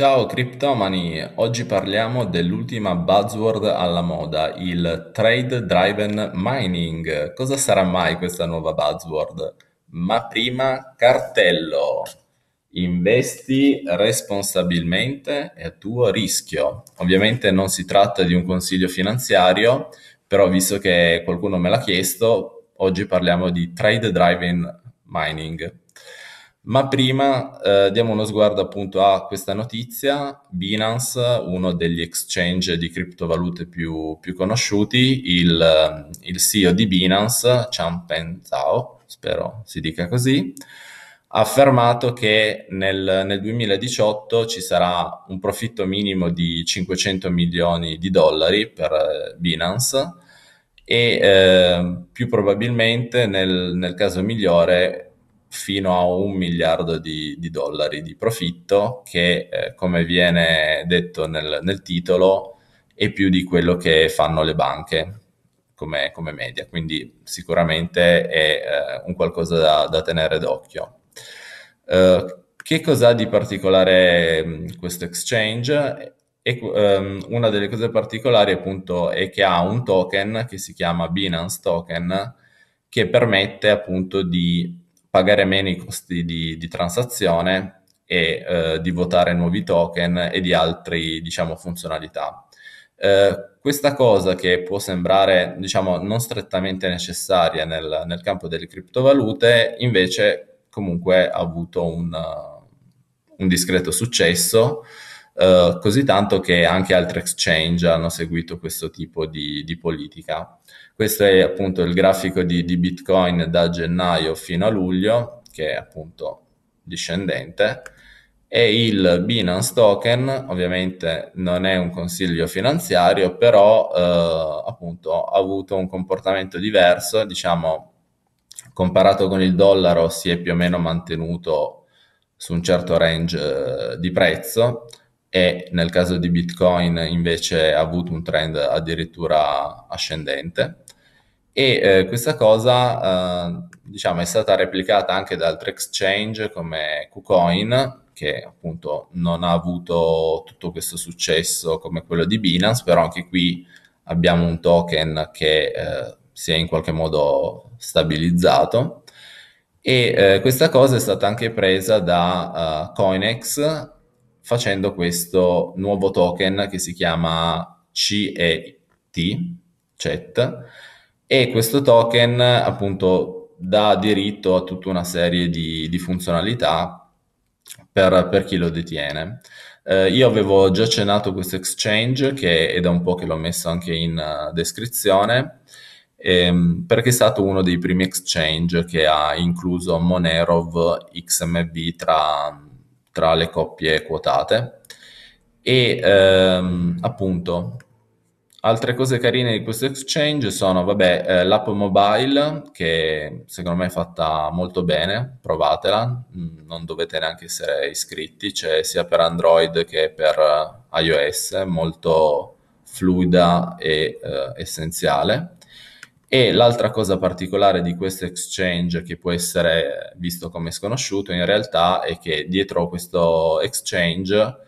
Ciao criptomani, oggi parliamo dell'ultima buzzword alla moda, il trade driven mining. Cosa sarà mai questa nuova buzzword? Ma prima cartello. Investi responsabilmente e a tuo rischio. Ovviamente non si tratta di un consiglio finanziario, però visto che qualcuno me l'ha chiesto, oggi parliamo di trade driven mining. Ma prima eh, diamo uno sguardo appunto a questa notizia, Binance, uno degli exchange di criptovalute più, più conosciuti, il, eh, il, CEO di Binance, Changpeng Zhao, spero si dica così, ha affermato che nel, nel 2018 ci sarà un profitto minimo di 500 milioni di dollari per eh, Binance e eh, più probabilmente nel, nel caso migliore fino a un miliardo di, di dollari di profitto che, eh, come viene detto nel, nel, titolo, è più di quello che fanno le banche come, come media, quindi sicuramente è eh, un qualcosa da, da tenere d'occhio. Uh, che cos'ha di particolare mh, mm, questo exchange? E, um, una delle cose particolari appunto è che ha un token che si chiama Binance Token che permette appunto di pagare meno i costi di, di transazione e eh, di votare nuovi token e di altre diciamo, funzionalità. Eh, questa cosa che può sembrare diciamo, non strettamente necessaria nel, nel, campo delle criptovalute, invece comunque ha avuto un, un discreto successo. Eh, così tanto che anche altri exchange hanno seguito questo tipo di, di politica. Questo è appunto il grafico di, di Bitcoin da gennaio fino a luglio, che è appunto discendente e il Binance Token ovviamente non è un consiglio finanziario, però eh, appunto ha avuto un comportamento diverso, diciamo comparato con il dollaro si è più o meno mantenuto su un certo range eh, di prezzo, e nel caso di Bitcoin invece ha avuto un trend addirittura ascendente e eh, questa cosa eh, diciamo, è stata replicata anche da altri exchange come KuCoin che appunto non ha avuto tutto questo successo come quello di Binance però anche qui abbiamo un token che eh, si è in qualche modo stabilizzato e eh, questa cosa è stata anche presa da eh, CoinEx facendo questo nuovo token che si chiama CET, CET e questo token appunto dà diritto a tutta una serie di, di funzionalità per, per, chi lo detiene. Eh, io avevo già cenato questo exchange che è da un po' che l'ho messo anche in eh, descrizione ehm, perché è stato uno dei primi exchange che ha incluso Monerov XMB tra tra le coppie quotate e ehm, appunto altre cose carine di questo exchange sono vabbè eh, l'app mobile che secondo me è fatta molto bene provatela mm, non dovete neanche essere iscritti c'è sia per android che per eh, ios molto fluida e eh, essenziale e l'altra cosa particolare di questo exchange che può essere visto come sconosciuto in realtà è che dietro questo exchange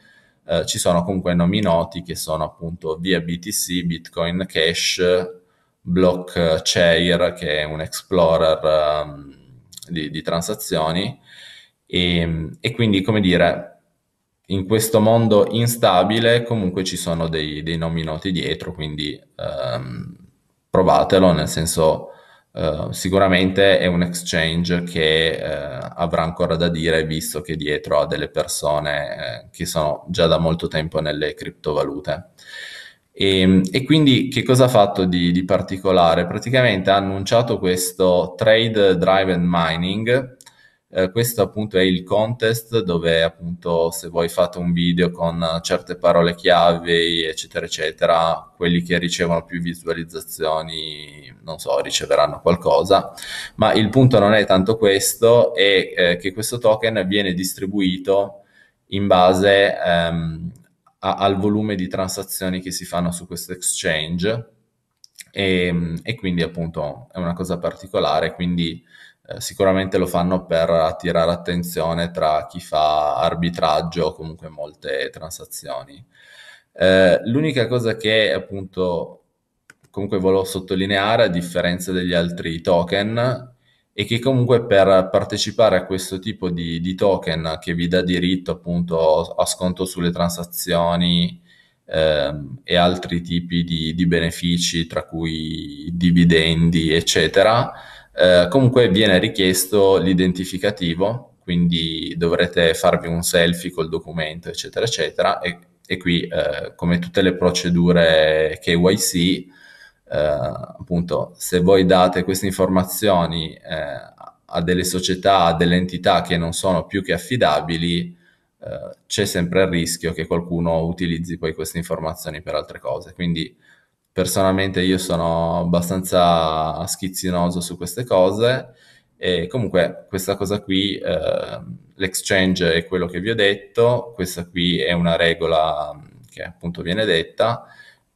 eh, ci sono comunque nomi noti che sono appunto via BTC, Bitcoin Cash, Blockchair che è un explorer um, di, di, transazioni e, e, quindi come dire in questo mondo instabile comunque ci sono dei, dei nomi noti dietro quindi um, provatelo, nel senso uh, sicuramente è un exchange che uh, avrà ancora da dire visto che dietro ha delle persone uh, che sono già da molto tempo nelle criptovalute. E, ehm, e quindi che cosa ha fatto di, di particolare? Praticamente ha annunciato questo trade driven mining eh, questo appunto è il contest dove appunto se voi fate un video con certe parole chiave eccetera eccetera, quelli che ricevono più visualizzazioni non so riceveranno qualcosa, ma il punto non è tanto questo, è eh, che questo token viene distribuito in base ehm, a, al volume di transazioni che si fanno su questo exchange e, ehm, e quindi appunto è una cosa particolare, quindi eh, sicuramente lo fanno per attirare attenzione tra chi fa arbitraggio o comunque molte transazioni. Eh, l'unica cosa che appunto comunque volevo sottolineare a differenza degli altri token è che comunque per partecipare a questo tipo di, di token che vi dà diritto appunto a sconto sulle transazioni ehm, e altri tipi di, di benefici tra cui dividendi eccetera eh, comunque viene richiesto l'identificativo, quindi dovrete farvi un selfie col documento, eccetera, eccetera. E, e qui, eh, come tutte le procedure KYC, eh, appunto, se voi date queste informazioni eh, a delle società, a delle entità che non sono più che affidabili, c'è sempre il rischio che qualcuno utilizzi poi queste informazioni per altre cose. Quindi personalmente io sono abbastanza schizzinoso su queste cose e comunque questa cosa qui, eh, l'exchange è quello che vi ho detto, questa qui è una regola mm, che appunto viene detta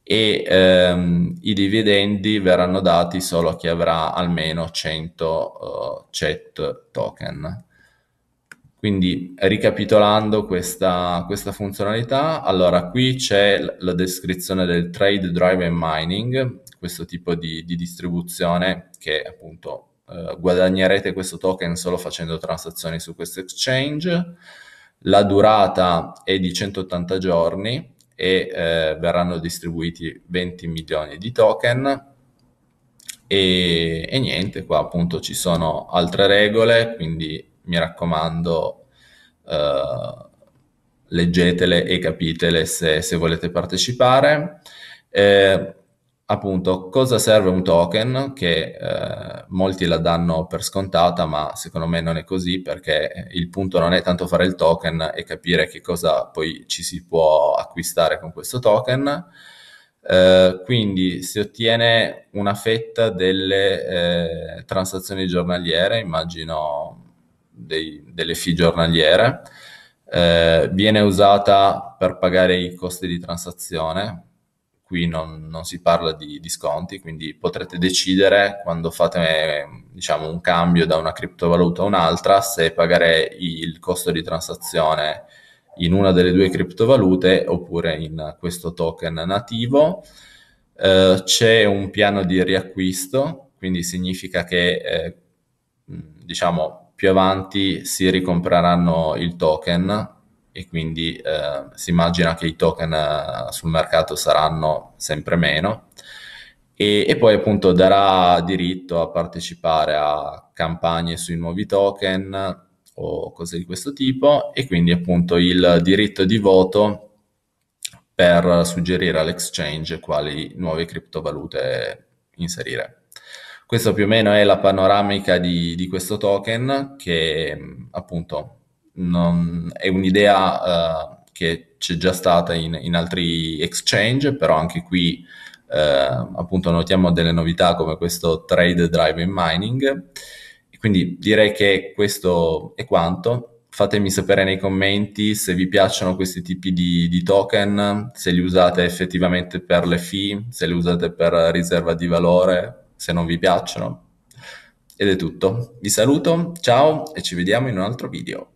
e ehm, i dividendi verranno dati solo a chi avrà almeno 100 uh, CET token. Quindi ricapitolando questa, questa funzionalità, allora qui c'è la descrizione del trade drive and mining, questo tipo di, di distribuzione che appunto eh, guadagnerete questo token solo facendo transazioni su questo exchange. La durata è di 180 giorni e eh, verranno distribuiti 20 milioni di token. E, e niente, qua appunto ci sono altre regole, quindi mi raccomando, eh, leggetele e capitele se, se volete partecipare. Eh, appunto, cosa serve un token? Che eh, molti la danno per scontata, ma secondo me non è così perché il punto non è tanto fare il token e capire che cosa poi ci si può acquistare con questo token. Eh, quindi si ottiene una fetta delle eh, transazioni giornaliere, immagino dei, delle fee giornaliere, eh, viene usata per pagare i costi di transazione, qui non, non si parla di, di, sconti, quindi potrete decidere quando fate diciamo, un cambio da una criptovaluta a un'altra se pagare il costo di transazione in una delle due criptovalute oppure in questo token nativo. Eh, c'è un piano di riacquisto, quindi significa che eh, Mm, diciamo più avanti si ricompreranno il token e quindi eh, si immagina che i token eh, sul mercato saranno sempre meno e, e, poi appunto darà diritto a partecipare a campagne sui nuovi token o cose di questo tipo e quindi appunto il diritto di voto per suggerire all'exchange quali nuove criptovalute inserire. Questo più o meno è la panoramica di, di questo token che appunto non, è un'idea uh, che c'è già stata in, in, altri exchange, però anche qui uh, appunto notiamo delle novità come questo trade drive in mining. quindi direi che questo è quanto fatemi sapere nei commenti se vi piacciono questi tipi di, di, token, se li usate effettivamente per le fee, se li usate per riserva di valore se non vi piacciono. Ed è tutto. Vi saluto, ciao e ci vediamo in un altro video.